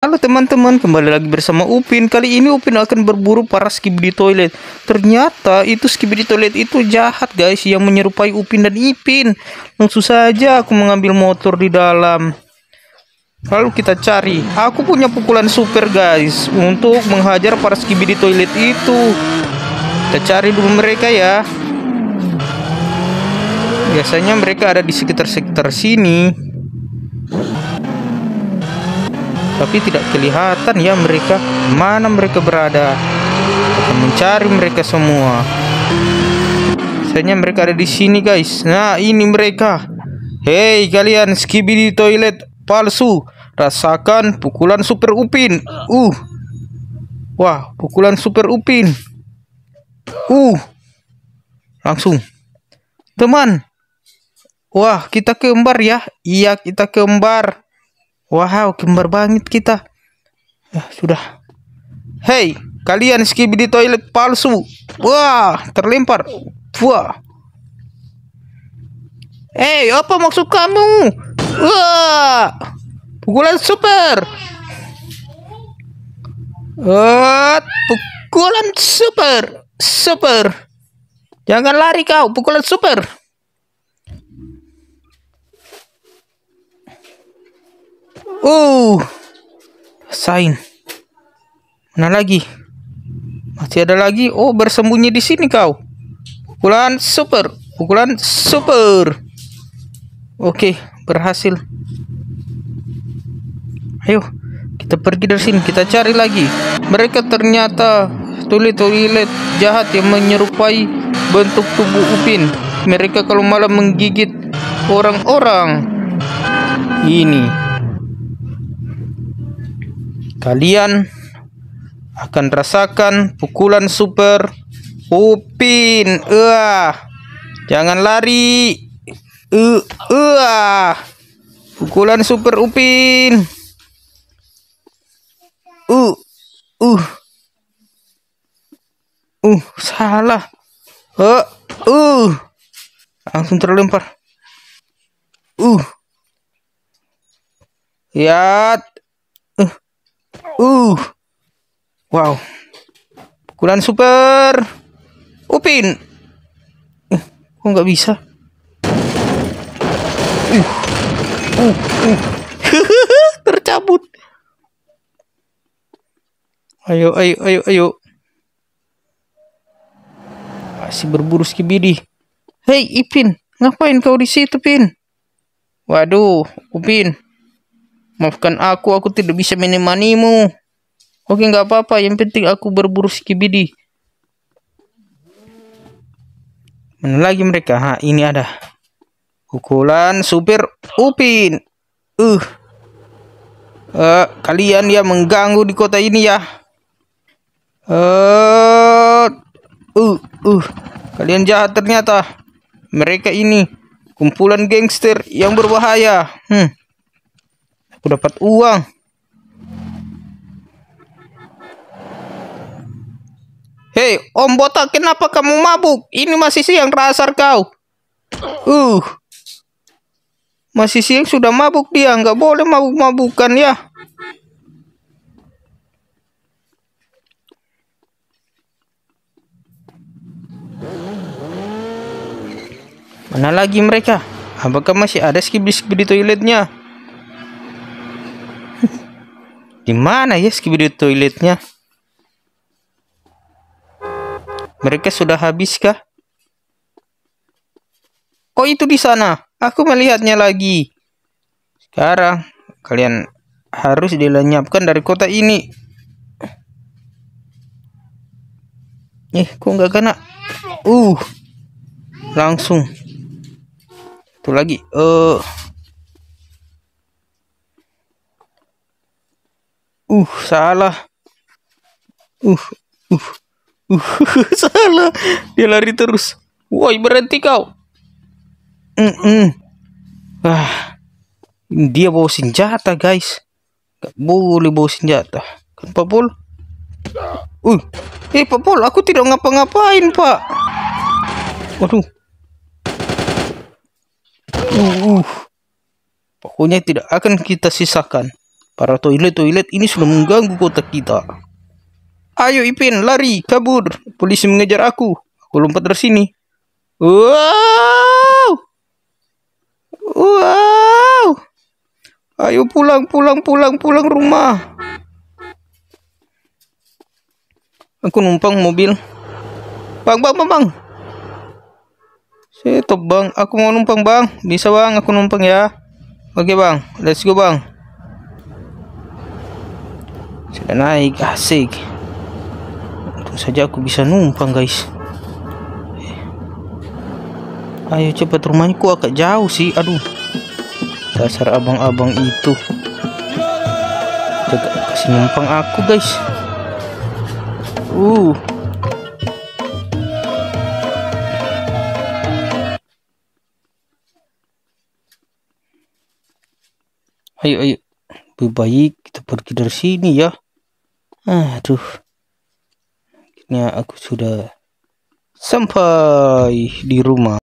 Halo teman-teman, kembali lagi bersama Upin. Kali ini Upin akan berburu para di toilet. Ternyata itu di toilet itu jahat guys, yang menyerupai Upin dan Ipin. Langsung saja aku mengambil motor di dalam. Lalu kita cari. Aku punya pukulan super guys, untuk menghajar para di toilet itu. Kita cari dulu mereka ya. Biasanya mereka ada di sekitar-sekitar sini. tapi tidak kelihatan ya mereka mana mereka berada Kita mencari mereka semua Sayangnya mereka ada di sini guys nah ini mereka hei kalian skibidi toilet palsu rasakan pukulan super upin uh wah pukulan super upin uh langsung teman wah kita kembar ya iya kita kembar Wow, kembar banget kita. Ya, sudah. Hei, kalian skip di toilet palsu. Wah, terlempar. Wah. Hei, apa maksud kamu? Wah. Pukulan super. Wah, eh, pukulan super. Super. Jangan lari kau, pukulan super. Oh, uh. sign. Mana lagi? Masih ada lagi. Oh, bersembunyi di sini kau. Pukulan super. Pukulan super. Oke, berhasil. Ayo, kita pergi dari sini. Kita cari lagi. Mereka ternyata tulit-tulit jahat yang menyerupai bentuk tubuh Upin. Mereka kalau malam menggigit orang-orang. Ini Kalian akan rasakan pukulan super Upin. Uh, Jangan lari. Uh, uh, Pukulan super Upin. Uh. Uh. Uh, salah. Uh, uh. Langsung terlempar. Uh. Ya, Uh. Wow. Pukulan super. Upin. Eh, kok nggak bisa? Uh. Uh, uh. Tercabut. Ayo, ayo, ayo, ayo. Masih berburu skibidi. Hei, Ipin, ngapain kau di situ, Pin? Waduh, Upin, Maafkan aku, aku tidak bisa menemanimu. Oke, nggak apa-apa. Yang penting aku berburu skibidi. Mana lagi mereka? Ha, ini ada. Pukulan supir Upin. Uh. Uh, kalian ya mengganggu di kota ini ya. Uh, uh, uh. Kalian jahat ternyata. Mereka ini kumpulan gangster yang berbahaya. Hmm aku dapat uang hei om botak kenapa kamu mabuk ini masih siang rasar kau uh masih siang sudah mabuk dia nggak boleh mabuk-mabukan ya Mana lagi mereka? Apakah masih ada skibis di toiletnya? Di mana ya di toiletnya? Mereka sudah habis kah? Kok oh, itu di sana? Aku melihatnya lagi. Sekarang kalian harus dilenyapkan dari kota ini. Eh, kok nggak kena? Uh, langsung. Itu lagi. Eh. Uh. uh salah uh uh uh salah dia lari terus woi berhenti kau mm -mm. ah dia bawa senjata guys gak boleh bawa senjata kan pak pol uh eh pak pol aku tidak ngapa-ngapain pak waduh uh, uh. pokoknya tidak akan kita sisakan Para toilet-toilet ini sudah mengganggu kota kita. Ayo Ipin, lari, kabur. Polisi mengejar aku. Aku lompat dari sini. Wow! Wow! Ayo pulang, pulang, pulang, pulang rumah. Aku numpang mobil. Bang, bang, bang, bang. Saya bang. Aku mau numpang, bang. Bisa, bang. Aku numpang ya. Oke, bang. Let's go, bang sudah naik asik. Untung saja aku bisa numpang guys. Ayo cepat rumahnya ku agak jauh sih. Aduh. Dasar abang-abang itu. Jaga kasih numpang aku guys. Uh. Ayo ayo. Lebih baik kita pergi dari sini ya aduh akhirnya aku sudah sampai di rumah